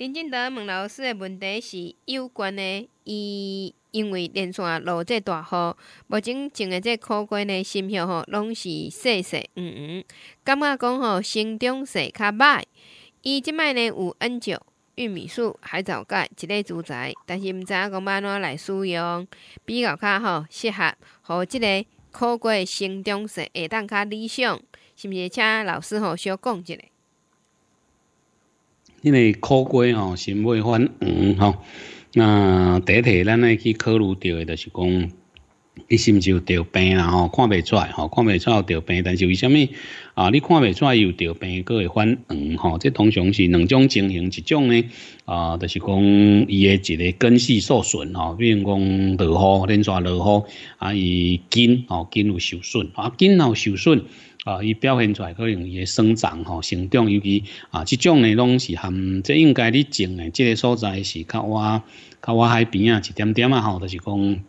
林进德问老师的问题是有关的，伊因为连续落这大雨，目前种的这苦瓜呢，新苗吼拢是细细、黄黄，感觉讲吼生长势较歹。伊即摆呢有按照玉米树、海藻钙一类住宅，但是毋知影讲要安怎来使用，比较较吼适合和即个苦瓜生长势下当较理想，是毋是？请老师吼小讲一下。因为苦瓜吼是袂犯黄吼，那第一个咱来去考虑到的，就是讲伊是毋是有得病啊吼？看袂出来吼，看袂出来有得病，但是为虾米啊？你看袂出来有得病，佫会犯黄吼？这通常是两种情形一种呢，啊，就是讲伊的一个根系受损吼，比如讲落雨、连续落雨，啊，伊根吼根有受损，啊，根有受损。啊，伊表现出来可能伊诶生长吼、成长，尤其啊，即种诶拢是含，即应该你种诶，即个所在是较我较我海边啊，一点点啊，吼，就是讲。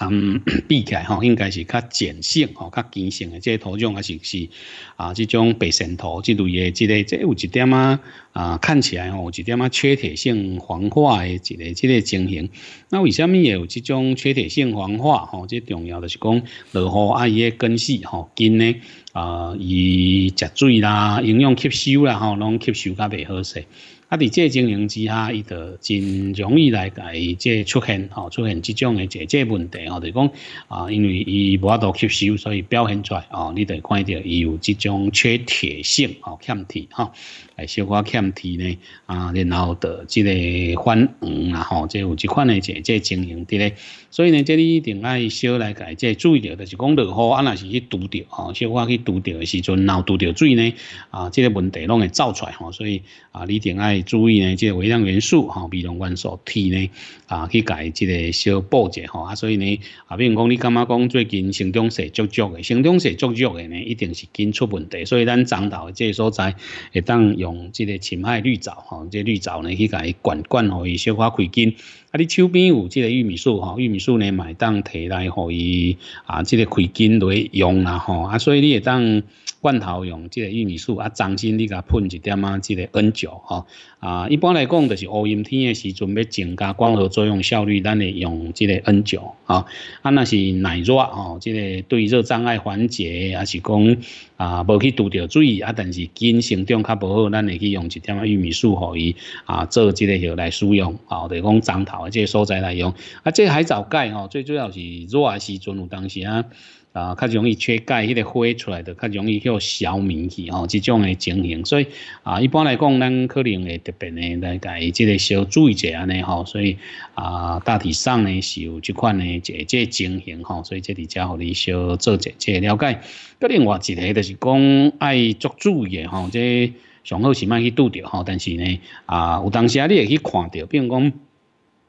嗯，比较吼，应该是较碱性吼，较碱性的这土壤啊，是是啊，这种白生土之类、之类，即有一点啊啊，看起来吼，有一点啊缺铁性黄化的一个之个情形。那为什么有这种缺铁性黄化？吼，最重要的是讲，落雨啊，伊的根系吼根呢啊，伊食水啦，营养吸收啦，吼，拢吸收较袂好势。啊！伫这经营之下，伊就真容易来解这出现吼，出现这种的姐这问题吼，就是讲啊，因为伊无法多吸收，所以表现出来哦，你得看到有这种缺铁性哦，欠铁哈，来小可欠铁呢啊，然后的这个反黄啊吼，这有这款的姐这经营的咧，所以呢，这里一定爱少来解这注意着，就是讲落雨啊，那是去堵着哦，小可去堵着的时阵，然后堵着水呢啊，这个问题拢会造出来吼，所以啊，你一定爱。注意呢，即个微量元素，哈，微量元素 T 呢，啊，去改即个小补者，哈，所以呢，啊，比如讲你感觉讲最近成长水足足的，成长水足足的呢，一定是紧出问题，所以咱长岛即个所在会当用即个侵害绿藻，哈，即绿藻呢去改灌溉，哦，伊小可快紧。你手边有即个玉米树吼，玉米树呢，买当提来互伊啊，即个开根来用啦吼。啊，所以你也当罐头用即个玉米树啊，掌心你甲喷一点啊，即个 N 九吼啊。一般来讲，就是乌阴天的时阵，要增加光合作用效率，咱会用即个 N 九啊。啊，那是耐热吼，即个对热障碍缓解，还是讲啊，无去拄着水啊，但是根生长较无好，咱会去用一点啊玉米树互伊啊，做即个来使用啊，就讲长头。啊，这个所在来用啊，这海藻钙吼，最主要是热时阵有当时啊，啊，较容易缺钙，迄个挥出来的较容易去消眠去吼，这种的情形，所以啊，一般来讲，咱可能会特别呢来改，即个小注意者安尼吼，所以啊，大体上呢是有即款呢一即情形吼，所以这里家互你小做一即了解。格另外一个就是讲爱做注意吼，即上好是卖去拄着吼，但是呢啊，有当时你会去看到，比如讲。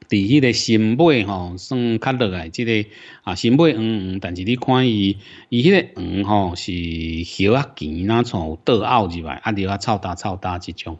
伫迄个新尾吼，算较落来，即个啊新尾黄黄，但是你看伊伊迄个黄吼是小啊尖呐，从有倒凹入来，啊，着啊臭大臭大即种。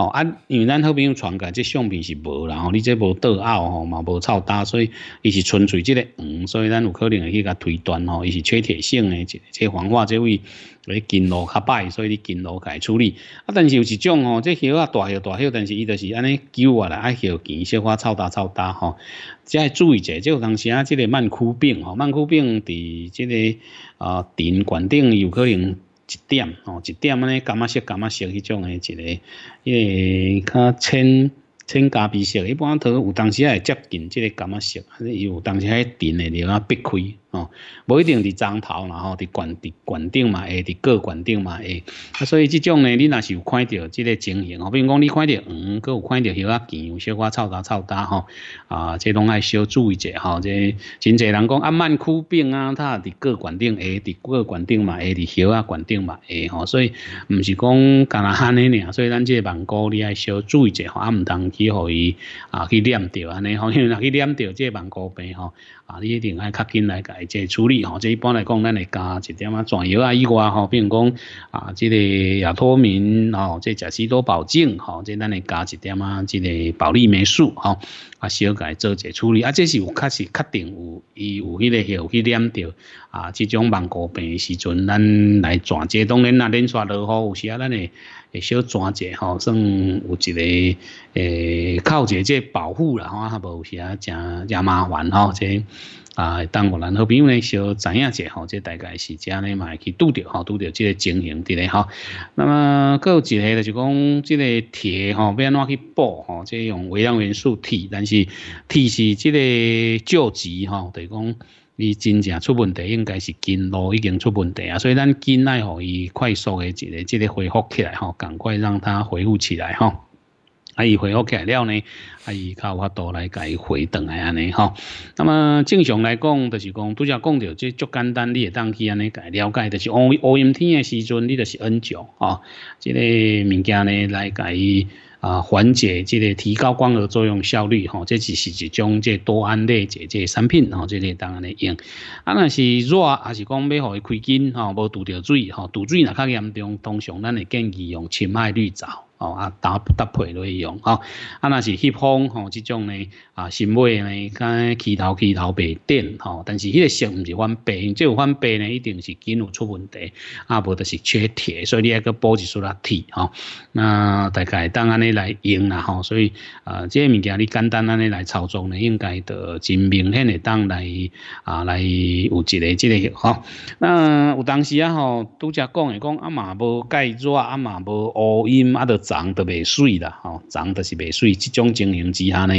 哦啊，因为咱好朋友传噶，即相片是无，然后你即无倒凹吼嘛无超大，所以伊是纯粹即个黄，所以咱有可能会去甲推断吼，伊是缺铁性的，即黄化这位做筋络较歹，所以你金路改处理。啊，但是有一种吼，即血啊大叶大叶，但是伊就是安尼旧啊啦，啊血紧小花超大超大吼，即要注意者，即有当时啊，即个慢哭病吼，慢哭病伫即个啊，电管顶有可能。一点哦，一点安尼，感觉色感觉色，迄种诶一个，因为较浅浅咖啡色，一般，都有当时也接近即个干吗色，还伊有当时还定诶了啊避开。哦，无一定伫张头，然后伫管伫管顶嘛，会伫各管顶嘛，会。啊，所以这种呢，你若是有看到，即个情形哦。比如讲，你看到黄，佮有看到许啊见，有小可臭打臭打吼，啊，即拢爱小注意者吼，即真侪人讲啊慢枯病啊，他伫各管顶，会伫各管顶嘛，会伫许啊管顶嘛，会吼，所以唔是讲干那安尼俩，所以咱即个网你爱小注意者吼，啊唔通去予伊啊去染着安尼吼，因为若去染着即个网病吼，啊，你一定爱较紧来改。来即处理吼，即一般来讲，咱会加一点啊，转油啊以外吼，比如讲啊，即个亚脱明吼，即食基多保净吼，即咱会加一点啊，即个保利霉素吼，啊，小改做一下处理。啊，即是有确实确定有，伊有迄个药去染着啊，即种芒果病时阵，咱来转接。当然啦，恁刷落雨有时啊，咱会。会小转接吼，算有一个诶靠一个即保护啦吼，啊，无有时啊，真真麻烦吼，即。啊，当湖咱好朋友呢，小知影者吼，即大概是遮呢，嘛会去拄着吼，拄着即个情形伫咧吼。那么，阁有一个就是讲，即个铁吼，要安怎去补吼？即用微量元素铁，但是铁是即个救急吼，就是讲，伊真正出问题应该是筋路已经出问题啊，所以咱筋内吼，伊快速的一个即个恢复起来吼，赶快让它恢复起来吼。伊恢回起来了呢，啊，伊较有法度来伊回转来安尼吼。那么正常来讲，就是讲拄则讲着即足简单，你会当去安尼伊了解。就是乌乌阴天诶时阵，你就是 N 九哦，即个物件呢来伊。啊缓解即个提高光合作用效率吼，这只是一种即多胺类即即产品吼，即个当然来用。啊，若是热还是讲要互伊开根？吼，无拄着水吼，拄水若较严重，通常咱会建议用深海绿藻。哦啊搭搭配去用吼，啊那是翕风吼这种呢啊，新买呢敢起头起头白点吼，但是迄个色唔是翻白，即有翻白呢一定是金有出问题，啊无就是缺铁，所以你要个补一束拉铁吼。那大概当安尼来用啦吼，所以呃，即个物件你简单安尼来操作呢，应该就真明显的当来啊来有一个即个吼。那有当时啊吼，拄只讲诶讲啊嘛无盖质，啊嘛无乌阴啊得。长得别水啦，吼长得是袂水，这种情形之下呢，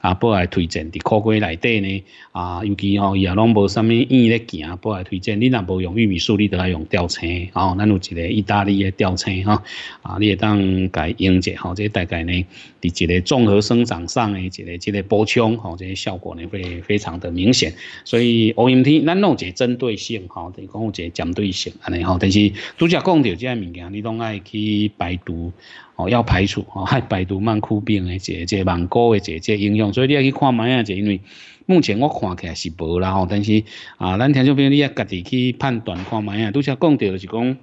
啊，不爱推荐伫裤柜内底呢，啊，尤其吼伊也拢无啥物伊咧行，不爱推荐，你若无用玉米素，你得来用吊车，吼，咱有一个意大利的吊车哈，啊，你也当改用者，吼，这大概呢，伫一个综合生长上诶，一个一个补充，吼，这些效果呢会非常的明显，所以 o m t 咱弄者针对性，吼，等于讲者针对性安尼吼，但是拄只讲着即个物件，你拢爱去百度。哦，要排除哦，还白毒曼枯病的这这万古诶，这这影响，所以你要去看卖啊，这因为目前我看起来是无啦吼，但是啊，咱听众朋友你也家己去判断看卖啊，拄则讲到是讲，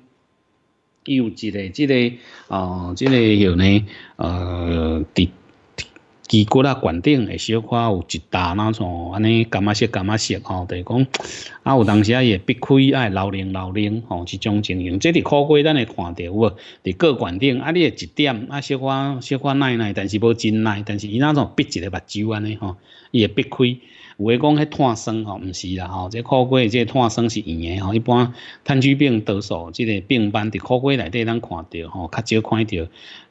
伊有一个即个哦，即个叫呢呃，伫脊骨啊，管顶会小可有一大那种，安尼干觉色干觉色吼，就是讲啊，有当时啊也避开爱老零老零吼，这种情形，这伫考过咱会看到无？伫个管顶啊，你会一点啊，小可小可耐耐，但是无真耐，但是伊那种闭一个目睭安尼吼，伊会避开。有诶，讲迄炭酸吼，毋是啦吼，即烤瓜即炭酸是圆诶吼。一般炭疽病多数即个病斑伫烤瓜内底咱看着吼，较少看着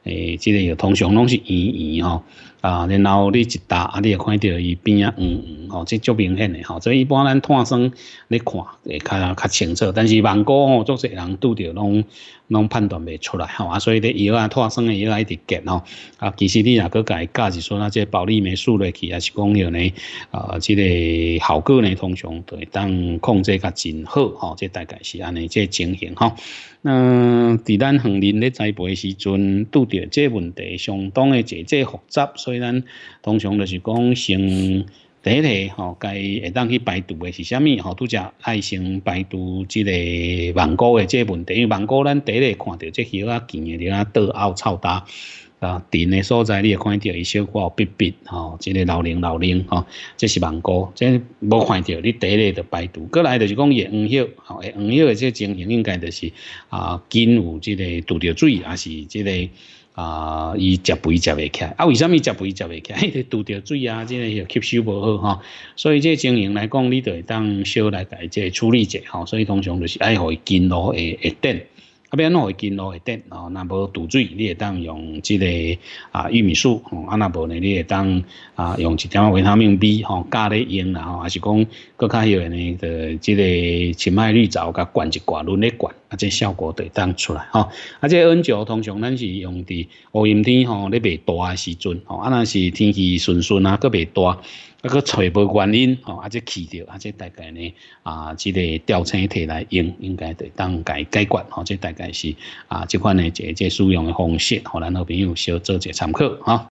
诶，即个通常拢是圆圆吼。啊，然后你一打啊，你会看着伊边啊黄黄吼，即足明显诶吼。所以一般咱炭酸咧看会较较清楚，但是万果吼，做侪人拄着拢拢判断未出来吼啊，所以咧药啊炭酸诶，伊一直减吼。啊，其实你若搁伊加一撮那即保力霉素咧，去，实也是讲有呢啊，即。这效果呢，通常会当控制较真好，吼，这大概是安尼，这情形哈。那在咱恒林在栽培时阵，拄着这问题相当的侪侪复杂，所以咱通常就是讲先第一类吼，该会当去排除的是啥物吼，拄则爱先排除即个芒果的这问题，因为芒果咱第一看到即叶啊，茎啊、啊、倒凹、臭打。啊，田的所在你会看到一些块笔笔吼，即个老零老零吼，这是芒果，即无看到你一个的排毒，过来就是讲叶黄叶，吼、黄叶的即情形应该就是啊，根有即个拄着水，还是即个啊，伊食肥食未起，啊，为什么食肥食未起？个拄着水啊，即个吸收无好吼。所以即情形来讲，你会当小来解即处理者吼，所以通常就是爱互伊金锣会会定。啊，不安怎会斤，弄会得哦，若无堵水，你会当用即个啊玉米素哦，啊若无呢，你会当啊用一点啊维他命 B，哦加咧用，然后还是讲，搁较个呢，就即个青麦绿藻，甲灌一灌，轮咧灌啊，这效果得当出来吼。啊，这 N 九通常咱是用伫乌阴天吼，咧袂大诶时阵吼，啊，那是天气顺顺啊，搁袂大，啊，搁揣无原因吼，啊，这去掉，啊，这大概呢啊，即个吊车摕来用，应该得当解解决吼，即大概是啊，即款诶，即即使用诶方式，吼，咱好朋友小做者参考吼。